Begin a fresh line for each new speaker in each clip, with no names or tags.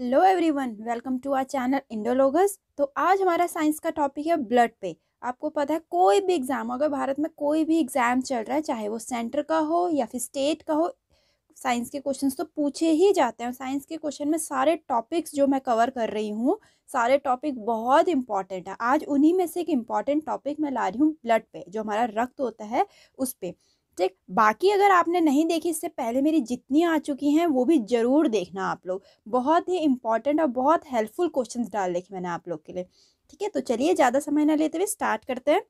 hello everyone welcome to our channel इंडोलोगस तो आज हमारा साइंस का टॉपिक है ब्लड पे आपको पता है कोई भी एग्ज़ाम अगर भारत में कोई भी एग्ज़ाम चल रहा है चाहे वो सेंटर का हो या फिर स्टेट का हो साइंस के क्वेश्चंस तो पूछे ही जाते हैं साइंस के क्वेश्चन में सारे टॉपिक्स जो मैं कवर कर रही हूँ सारे टॉपिक बहुत इंपॉर्टेंट है आज उन्हीं में से एक इम्पॉर्टेंट टॉपिक मैं ला रही हूँ ब्लड पे जो हमारा रक्त होता है उस पर ठीक बाकी अगर आपने नहीं देखी इससे पहले मेरी जितनी आ चुकी हैं वो भी ज़रूर देखना आप लोग बहुत ही इंपॉर्टेंट और बहुत हेल्पफुल क्वेश्चन डाल देखे मैंने आप लोग के लिए ठीक है तो चलिए ज़्यादा समय ना लेते हुए स्टार्ट करते हैं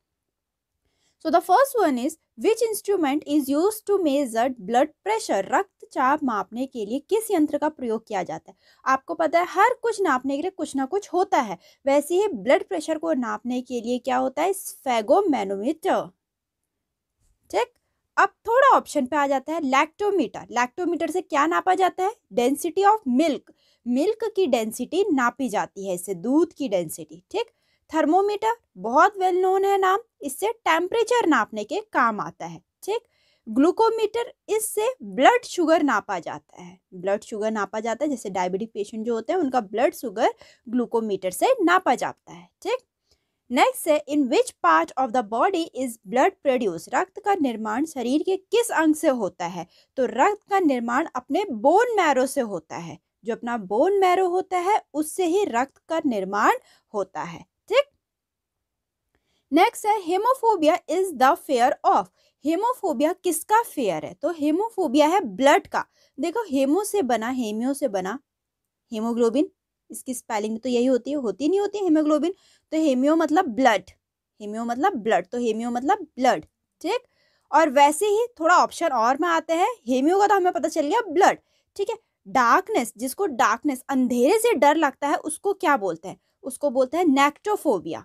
so the first one is which instrument is use to measure blood pressure रक्तचाप मापने के लिए किस यंत्र का प्रयोग किया जाता है आपको पता है हर कुछ नापने के लिए कुछ ना कुछ होता है वैसे ही ब्लड प्रेशर को नापने के लिए क्या होता है स्फेगोमैनोमीटर ठीक अब थोड़ा ऑप्शन पे आ जाता है लैक्टोमीटर लैक्टोमीटर से क्या नापा जाता है डेंसिटी ऑफ मिल्क मिल्क की डेंसिटी नापी जाती है इससे दूध की डेंसिटी ठीक थर्मोमीटर बहुत वेल नोन है नाम इससे टेम्परेचर नापने के काम आता है ठीक ग्लूकोमीटर इससे ब्लड शुगर नापा जाता है ब्लड शुगर नापा जाता है जैसे डायबिटिक पेशेंट जो होते हैं उनका ब्लड शुगर ग्लूकोमीटर से नापा जाता है ठीक नेक्स्ट है in which part of the body is blood produce रक्त का निर्माण शरीर के किस अंग से होता है तो रक्त का निर्माण अपने बोन मैरो से होता है जो अपना बोन मैरो होता है उससे ही रक्त का निर्माण होता है ठीक नेक्स्ट है hemophobia is the fear of hemophobia किसका फेयर है तो हेमोफोबिया है ब्लड का देखो हेमो से बना हेमियो से बना हीमोग्लोबिन इसकी स्पेलिंग में तो यही होती है होती नहीं होती हेमोग्लोबिन तो हेमियो मतलब ब्लड हेमियो मतलब ब्लड तो हेमियो मतलब ब्लड ठीक और वैसे ही थोड़ा ऑप्शन और में आते हैं हेमियो का तो हमें पता चल गया ब्लड ठीक है डार्कनेस जिसको डार्कनेस अंधेरे से डर लगता है उसको क्या बोलते हैं उसको बोलते हैं नेक्टोफोबिया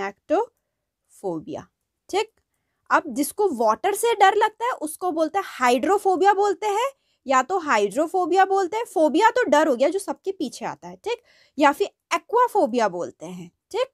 नेक्टोफोबिया ठीक अब जिसको वाटर से डर लगता है उसको बोलते हैं हाइड्रोफोबिया बोलते हैं या तो हाइड्रोफोबिया बोलते हैं फोबिया तो डर हो गया जो सबके पीछे आता है ठीक या फिर एक्वाफोबिया बोलते हैं ठीक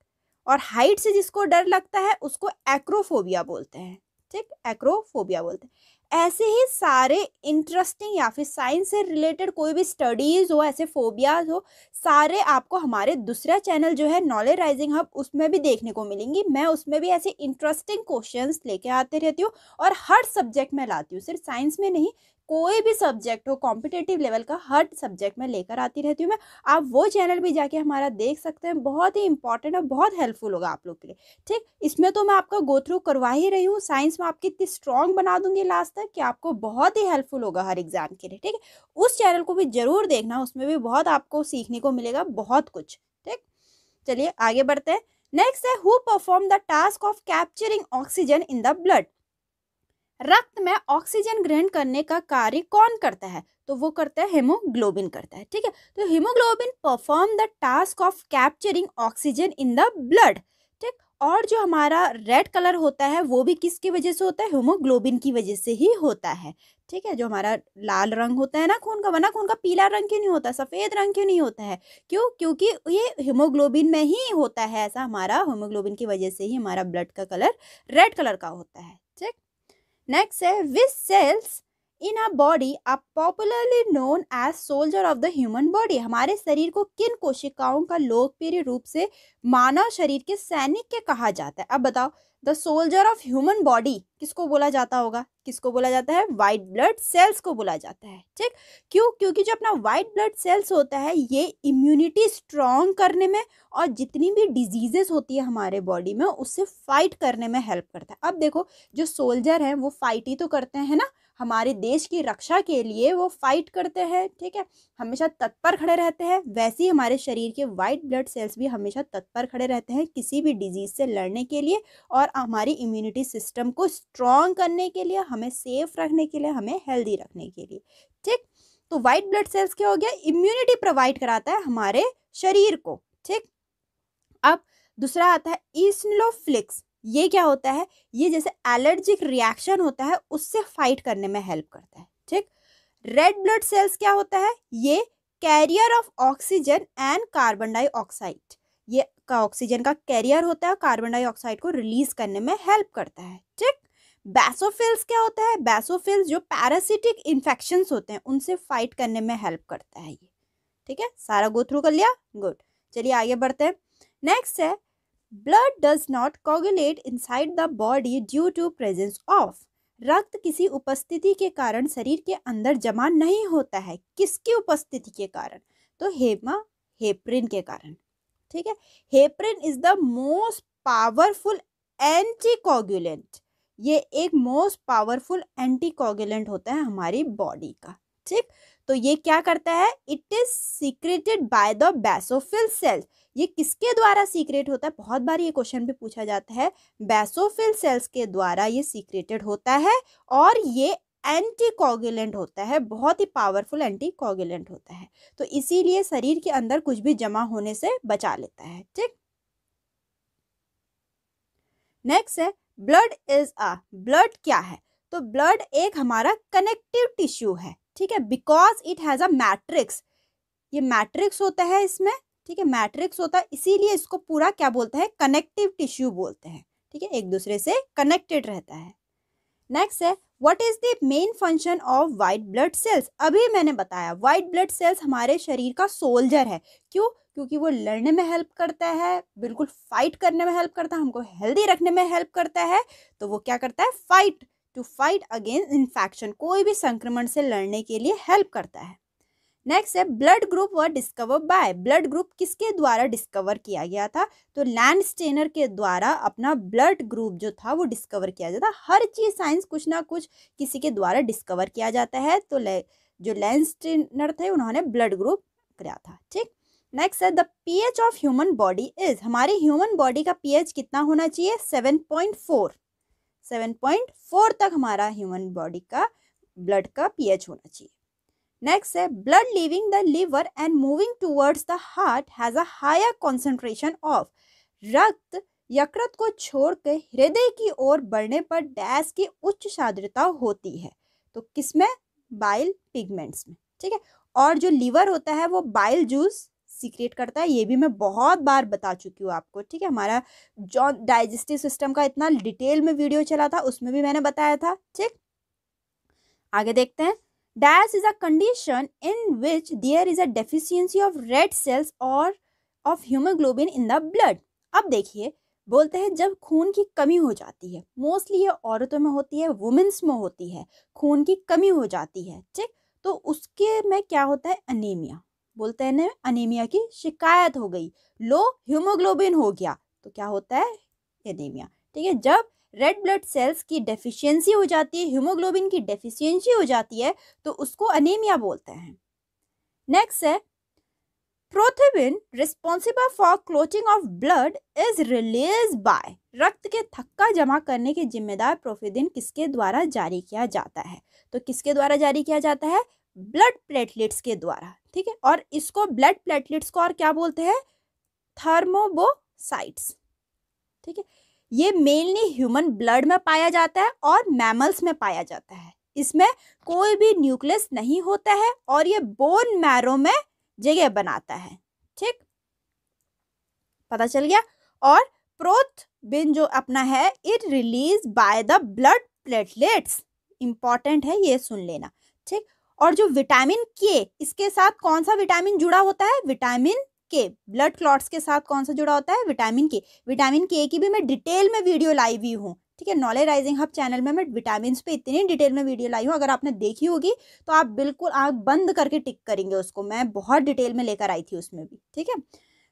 और हाइट से जिसको डर लगता है उसको एक्रोफोबिया बोलते हैं ठीक एक्रोफोबिया बोलते हैं ऐसे ही सारे इंटरेस्टिंग या फिर साइंस से रिलेटेड कोई भी स्टडीज़ हो ऐसे फोबियाज हो सारे आपको हमारे दूसरा चैनल जो है नॉलेज राइजिंग हब उसमें भी देखने को मिलेंगी मैं उसमें भी ऐसे इंटरेस्टिंग क्वेश्चंस लेके आते रहती हूँ और हर सब्जेक्ट में लाती हूँ सिर्फ साइंस में नहीं कोई भी सब्जेक्ट हो कॉम्पिटेटिव लेवल का हर सब्जेक्ट में लेकर आती रहती हूँ मैं आप वो चैनल भी जाके हमारा देख सकते हैं बहुत ही इंपॉर्टेंट और बहुत हेल्पफुल होगा आप लोग के लिए ठीक इसमें तो मैं आपका गो थ्रू करवा ही रही हूँ साइंस में आपकी इतनी स्ट्रांग बना दूंगी लास्ट तक कि आपको बहुत ही हेल्पफुल होगा हर एग्जाम के लिए ठीक है उस चैनल को भी ज़रूर देखना उसमें भी बहुत आपको सीखने को मिलेगा बहुत कुछ ठीक चलिए आगे बढ़ते हैं नेक्स्ट है who perform the task of capturing oxygen in the blood रक्त में ऑक्सीजन ग्रहण करने का कार्य कौन करता है तो वो करता है हेमोग्लोबिन करता है ठीक है तो haemoglobin perform the task of capturing oxygen in the blood ठीक और जो हमारा रेड कलर होता है वो भी किसकी वजह से होता है हीमोग्लोबिन की वजह से ही होता है ठीक है जो हमारा लाल रंग होता है ना खून का वना खून का पीला रंग क्यों नहीं होता सफ़ेद रंग क्यों नहीं होता है क्यों क्योंकि ये हीमोग्लोबिन में ही होता है ऐसा हमारा हीमोग्लोबिन की वजह से ही हमारा ब्लड का कलर रेड कलर का होता है ठीक नेक्स्ट है which cells in a body are popularly known as soldier of the human body हमारे शरीर को किन कोशिकाओं का लोकप्रिय रूप से मानव शरीर के सैनिक के कहा जाता है अब बताओ the soldier of human body किसको बोला जाता होगा किसको बोला जाता है वाइट ब्लड सेल्स को बोला जाता है ठीक क्यों क्योंकि जो अपना वाइट ब्लड सेल्स होता है ये इम्यूनिटी स्ट्रॉन्ग करने में और जितनी भी डिजीजेस होती है हमारे बॉडी में उससे फाइट करने में हेल्प करता है अब देखो जो सोल्जर हैं वो फाइट ही तो करते हैं ना हमारे देश की रक्षा के लिए वो फाइट करते हैं ठीक है हमेशा तत्पर खड़े रहते हैं वैसे ही हमारे शरीर के वाइट ब्लड सेल्स भी हमेशा तत्पर खड़े रहते हैं किसी भी डिजीज़ से लड़ने के लिए और हमारी इम्यूनिटी सिस्टम को स्ट्रॉन्ग करने के लिए हमें सेफ रखने के लिए हमें हेल्दी रखने के लिए ठीक तो वाइट ब्लड सेल्स क्या हो गया इम्यूनिटी प्रोवाइड कराता है हमारे शरीर को ठीक अब दूसरा आता है ईस्नोफ्लिक्स ये क्या होता है ये जैसे एलर्जिक रिएक्शन होता है उससे फाइट करने में हेल्प करता है ठीक रेड ब्लड सेल्स क्या होता है ये carrier of oxygen and carbon dioxide ये का ऑक्सीजन का कैरियर होता है कार्बन डाइऑक्साइड को रिलीज करने में हेल्प करता है ठीक बैसोफिल्स क्या होता है बैसोफिल्स जो पैरासिटिक इन्फेक्शन होते हैं उनसे फाइट करने में हेल्प करता है ये ठीक है सारा गो थ्रू कर लिया गुड चलिए आगे बढ़ते हैं नेक्स्ट है blood does not coagulate inside the body due to presence of रक्त किसी उपस्थिति के कारण शरीर के अंदर जमा नहीं होता है किसकी उपस्थिति के कारण तो हेमा हेप्रिन के कारण ठीक है heparin is the most powerful anticoagulant ये एक मोस्ट पावरफुल एंटीकॉगुलेंट होता है हमारी बॉडी का ठीक तो ये क्या करता है it is secreted by the basophil cells ये किसके द्वारा सीक्रेट होता है बहुत बार ये क्वेश्चन भी पूछा जाता है बैसोफिल सेल्स के द्वारा ये सीक्रेटेड होता है और ये एंटीकोगुलेंट होता है बहुत ही पावरफुल एंटीकोगुलेंट होता है तो इसीलिए शरीर के अंदर कुछ भी जमा होने से बचा लेता है ठीक नेक्स्ट है ब्लड इज अ ब्लड क्या है तो ब्लड एक हमारा कनेक्टिव टिश्यू है ठीक है because it has a matrix ये मैट्रिक्स होता है इसमें ठीक है मैट्रिक्स होता है इसीलिए इसको पूरा क्या बोलते हैं कनेक्टिव टिश्यू बोलते हैं ठीक है एक दूसरे से कनेक्टेड रहता है नेक्स्ट है what is the main function of white blood cells अभी मैंने बताया वाइट ब्लड सेल्स हमारे शरीर का सोल्जर है क्यों क्योंकि वो लड़ने में हेल्प करता है बिल्कुल फाइट करने में हेल्प करता है हमको हेल्दी रखने में हेल्प करता है तो वो क्या करता है fight to fight against infection कोई भी संक्रमण से लड़ने के लिए हेल्प करता है नेक्स्ट है blood group was discover by blood group किसके द्वारा डिस्कवर किया गया था तो लैंड स्टेनर के द्वारा अपना ब्लड ग्रुप जो था वो डिस्कवर किया जाता हर चीज़ साइंस कुछ ना कुछ किसी के द्वारा डिस्कवर किया जाता है तो जो लैंड स्टेनर थे उन्होंने ब्लड ग्रुप किया था ठीक नेक्स्ट है the pH of human body is हमारे ह्यूमन बॉडी का पीएच कितना होना चाहिए सेवन पॉइंट फोर 7.4 तक हमारा ह्यूमन बॉडी का ब्लड का पीएच होना चाहिए नेक्स्ट है blood leaving the liver and moving towards the heart has a higher concentration of रक्त यकृत को छोड़कर हृदय की ओर बढ़ने पर डैश की उच्च सान्द्रता होती है तो किसमें बाइल पिगमेंट्स में ठीक है और जो लीवर होता है वो बाइल जूस एसिडिटी क्रिएट करता है ये भी मैं बहुत बार बता चुकी हूँ आपको ठीक है हमारा जो डाइजेस्टिव सिस्टम का इतना डिटेल में वीडियो चला था उसमें भी मैंने बताया था ठीक आगे देखते हैं this is a condition in which there is a deficiency of red cells और of haemoglobin in the blood अब देखिए बोलते हैं जब खून की कमी हो जाती है मोस्टली ये औरतों में होती है वुमेंस में होती है खून की कमी हो जाती है ठीक तो उसके में क्या होता है अनीमिया बोलते हैं ना अनीमिया की शिकायत हो गई लो हीमोग्लोबिन हो गया तो क्या होता है एनीमिया ठीक है जब रेड ब्लड सेल्स की डेफिशिएंसी हो जाती है हीमोग्लोबिन की डेफिशिएंसी हो जाती है तो उसको अनीमिया बोलते हैं नेक्स्ट है prothrombin responsible for clotting of blood is release by रक्त के थक्का जमा करने के जिम्मेदार प्रोफेदिन किसके द्वारा जारी किया जाता है तो किसके द्वारा जारी किया जाता है ब्लड प्लेटलेट्स के द्वारा ठीक है और इसको ब्लड प्लेटलेट्स को और क्या बोलते हैं थर्मोबोसाइट्स ठीक है ये मेनली ह्यूमन ब्लड में पाया जाता है और मैमल्स में पाया जाता है इसमें कोई भी न्यूक्लियस नहीं होता है और ये बोन मैरो में जगह बनाता है ठीक पता चल गया और प्रोथ बिन जो अपना है it release by the blood platelets important है ये सुन लेना ठीक और जो विटामिन के इसके साथ कौन सा विटामिन जुड़ा होता है विटामिन के ब्लड क्लॉट्स के साथ कौन सा जुड़ा होता है विटामिन के विटामिन के की भी मैं डिटेल में वीडियो लाई हुई हूँ ठीक है नॉलेज राइजिंग हब चैनल में मैं विटामिन पे इतनी डिटेल में वीडियो लाई हूँ अगर आपने देखी होगी तो आप बिल्कुल आग बंद करके टिक करेंगे उसको मैं बहुत डिटेल में लेकर आई थी उसमें भी ठीक है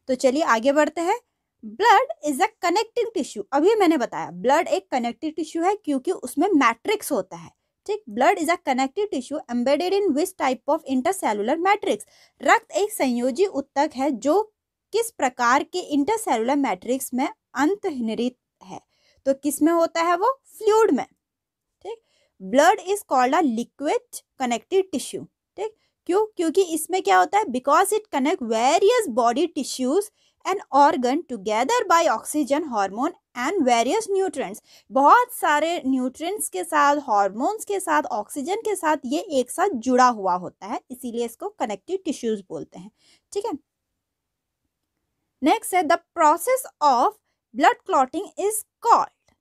तो चलिए आगे बढ़ते हैं blood is a connective tissue अभी मैंने बताया ब्लड एक कनेक्टिव टिश्यू है क्योंकि उसमें मैट्रिक्स होता है ठीक blood is a connective tissue embedded in this type of intercellular matrix रक्त एक संयोजी उत्तक है जो किस प्रकार के इंटरसेलुलर मैट्रिक्स में अंतनिहित है तो किस में होता है वो फ्लूड में ठीक blood is called a liquid connective tissue ठीक क्यों क्योंकि इसमें क्या होता है because it connect various body tissues and organ together by oxygen hormone and various nutrients बहुत सारे न्यूट्रेंट्स के साथ हॉर्मोन्स के साथ ऑक्सीजन के साथ ये एक साथ जुड़ा हुआ होता है इसीलिए इसको कनेक्टिव टिश्यूज बोलते हैं ठीक है नेक्स्ट है the process of blood clotting is called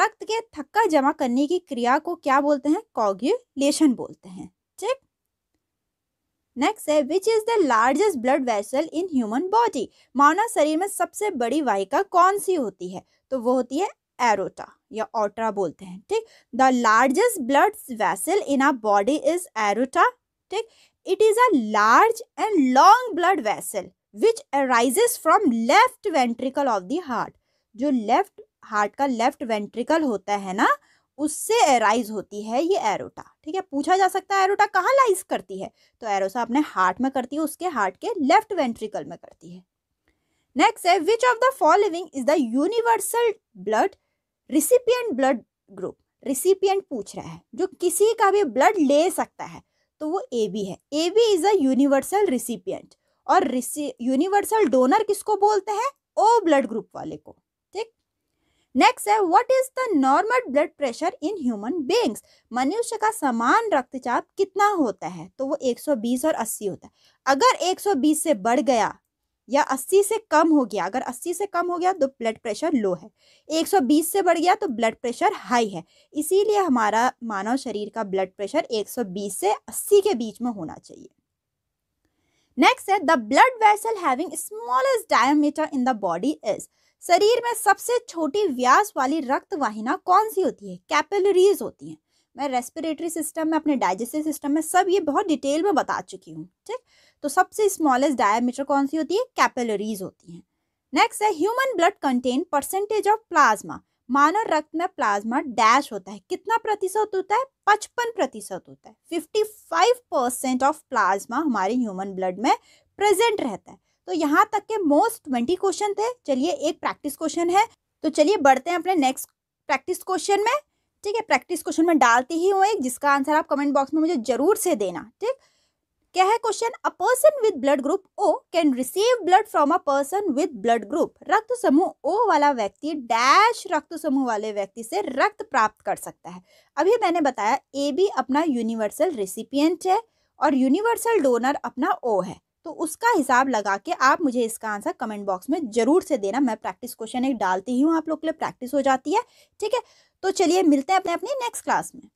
रक्त के थक्का जमा करने की क्रिया को क्या बोलते हैं कॉग्यूलेशन बोलते हैं नेक्स्ट है which is the largest blood vessel in human body मानव शरीर में सबसे बड़ी वाहिका कौन सी होती है तो वो होती है एरोटा या ऑट्रा बोलते हैं ठीक the largest blood vessel in our body is aorta ठीक it is a large and long blood vessel which arises from left ventricle of the heart जो लेफ्ट हार्ट का लेफ्ट वेंट्रिकल होता है ना उससे एराइज होती है ये एरोटा ठीक है पूछा जा सकता है एरोटा कहाँ लाइज करती है तो एरोसा अपने हार्ट में करती है उसके हार्ट के लेफ्ट वेंट्रिकल में करती है नेक्स्ट है which of the following is the universal blood recipient blood group recipient पूछ रहा है जो किसी का भी ब्लड ले सकता है तो वो ए बी है A B is a universal recipient और यूनिवर्सल डोनर किसको बोलते हैं ओ ब्लड ग्रुप वाले को नेक्स्ट है what is the normal blood pressure in human beings मनुष्य का समान रक्तचाप कितना होता है तो वो 120 और 80 होता है अगर 120 से बढ़ गया या 80 से कम हो गया अगर 80 से कम हो गया तो ब्लड प्रेशर लो है 120 से बढ़ गया तो ब्लड प्रेशर हाई है इसीलिए हमारा मानव शरीर का ब्लड प्रेशर 120 से 80 के बीच में होना चाहिए नेक्स्ट है the blood vessel having smallest diameter in the body is शरीर में सबसे छोटी व्यास वाली रक्त वाहिना कौन सी होती है कैपिलरीज होती हैं मैं रेस्पिरेटरी सिस्टम में अपने डाइजेस्टिव सिस्टम में सब ये बहुत डिटेल में बता चुकी हूँ ठीक तो सबसे स्मॉलेस्ट डायमीटर कौन सी होती है कैपिलरीज होती हैं नेक्स्ट है human blood contain percentage of plasma मानव रक्त में प्लाज्मा डैश होता है कितना प्रतिशत होता है पचपन प्रतिशत होता है fifty five percent of plasma हमारे ह्यूमन ब्लड में प्रेजेंट रहता है तो यहाँ तक के मोस्ट ट्वेंटी क्वेश्चन थे चलिए एक प्रैक्टिस क्वेश्चन है तो चलिए बढ़ते हैं अपने नेक्स्ट प्रैक्टिस क्वेश्चन में ठीक है प्रैक्टिस क्वेश्चन में डालती ही हूँ एक जिसका आंसर आप कमेंट बॉक्स में मुझे जरूर से देना ठीक क्या है question a person with blood group O can receive blood from a person with blood group रक्त समूह ओ वाला व्यक्ति डैश रक्त समूह वाले व्यक्ति से रक्त प्राप्त कर सकता है अभी मैंने बताया ए बी अपना यूनिवर्सल रेसिपियंट है और यूनिवर्सल डोनर अपना ओ है तो उसका हिसाब लगा के आप मुझे इसका आंसर कमेंट बॉक्स में ज़रूर से देना मैं प्रैक्टिस क्वेश्चन एक डालती ही हूँ आप लोग के लिए प्रैक्टिस हो जाती है ठीक है तो चलिए मिलते हैं अपने अपनी नेक्स्ट क्लास में